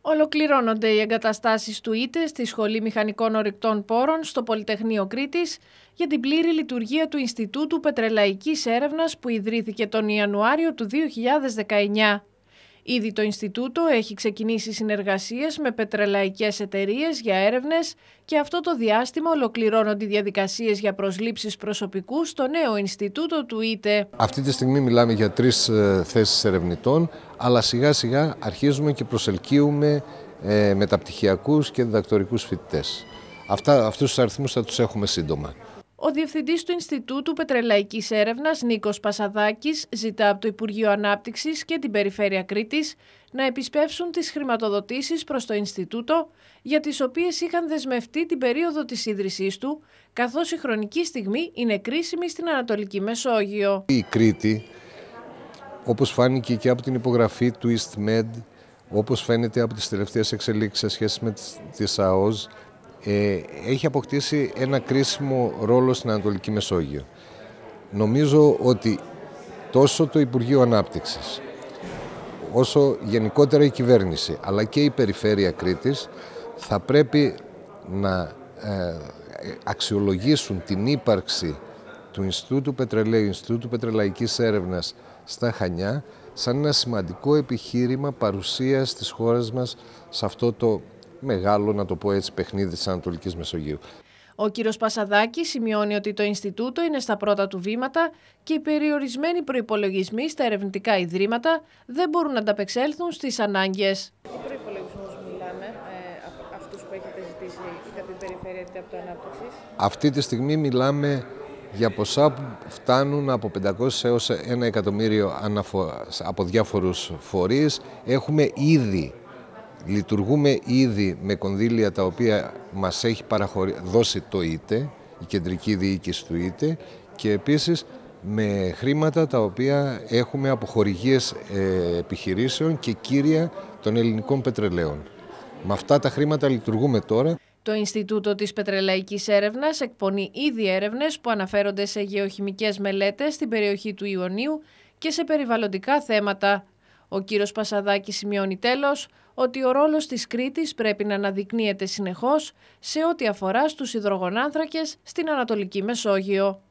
Ολοκληρώνονται οι εγκαταστάσεις του ΙΤΕ στη Σχολή Μηχανικών Ορυκτών Πόρων στο Πολυτεχνείο Κρήτης για την πλήρη λειτουργία του Ινστιτούτου Πετρελαϊκής Έρευνας που ιδρύθηκε τον Ιανουάριο του 2019. Ήδη το Ινστιτούτο έχει ξεκινήσει συνεργασίες με πετρελαϊκές εταιρείες για έρευνες και αυτό το διάστημα ολοκληρώνονται οι διαδικασίες για προσλήψεις προσωπικού στο νέο Ινστιτούτο του ΙΤΕ. Αυτή τη στιγμή μιλάμε για τρεις ε, θέσεις ερευνητών, αλλά σιγά σιγά αρχίζουμε και προσελκύουμε ε, μεταπτυχιακούς και διδακτορικούς φοιτητές. Αυτά, αυτούς τους αριθμούς θα τους έχουμε σύντομα. Ο Διευθυντής του Ινστιτούτου Πετρελαϊκής Έρευνας, Νίκος Πασαδάκης, ζητά από το Υπουργείο Ανάπτυξης και την Περιφέρεια Κρήτης να επισπεύσουν τις χρηματοδοτήσεις προς το Ινστιτούτο, για τις οποίες είχαν δεσμευτεί την περίοδο της ίδρυσής του, καθώς η χρονική στιγμή είναι κρίσιμη στην Ανατολική Μεσόγειο. Η Κρήτη, όπως φάνηκε και από την υπογραφή του EastMed, όπως φαίνεται από τις τελευταίες εξελίξεις σε σχέση με τη ΑΟΣ, ε, έχει αποκτήσει ένα κρίσιμο ρόλο στην Ανατολική Μεσόγειο. Νομίζω ότι τόσο το Υπουργείο Ανάπτυξης, όσο γενικότερα η κυβέρνηση, αλλά και η Περιφέρεια Κρήτης, θα πρέπει να ε, αξιολογήσουν την ύπαρξη του Ινστιτούτου Πετρελαίου, Ινστιτούτου Πετρελαϊκής Έρευνας στα Χανιά, σαν ένα σημαντικό επιχείρημα παρουσίας της χώρας μας σε αυτό το μεγάλο, να το πω έτσι, παιχνίδι της Ανατολικής Μεσογείου. Ο κύριος Πασαδάκη σημειώνει ότι το Ινστιτούτο είναι στα πρώτα του βήματα και οι περιορισμένοι προϋπολογισμοί στα ερευνητικά ιδρύματα δεν μπορούν να ανταπεξέλθουν στις ανάγκες. Τι προϋπολογισμούς μιλάμε, ε, αυτούς που έχετε ζητήσει είτε από την περιφέρεια από το ανάπτυξης. Αυτή τη στιγμή μιλάμε για ποσά που φτάνουν από 500 έως 1 εκατομμύριο από διάφορους φορείς. Έχουμε ήδη Λειτουργούμε ήδη με κονδύλια τα οποία μας έχει παραχωρη... δώσει το ΙΤΕ, η κεντρική διοίκηση του ΙΤΕ και επίσης με χρήματα τα οποία έχουμε από χορηγίες ε, επιχειρήσεων και κύρια των ελληνικών πετρελαίων. Με αυτά τα χρήματα λειτουργούμε τώρα. Το Ινστιτούτο της Πετρελαϊκής Έρευνας εκπονεί ήδη έρευνες που αναφέρονται σε γεωχημικές μελέτες στην περιοχή του Ιωνίου και σε περιβαλλοντικά θέματα ο κύριος Πασαδάκης σημειώνει τέλος ότι ο ρόλος της Κρήτης πρέπει να αναδεικνύεται συνεχώς σε ό,τι αφορά στους υδρογονάνθρακες στην Ανατολική Μεσόγειο.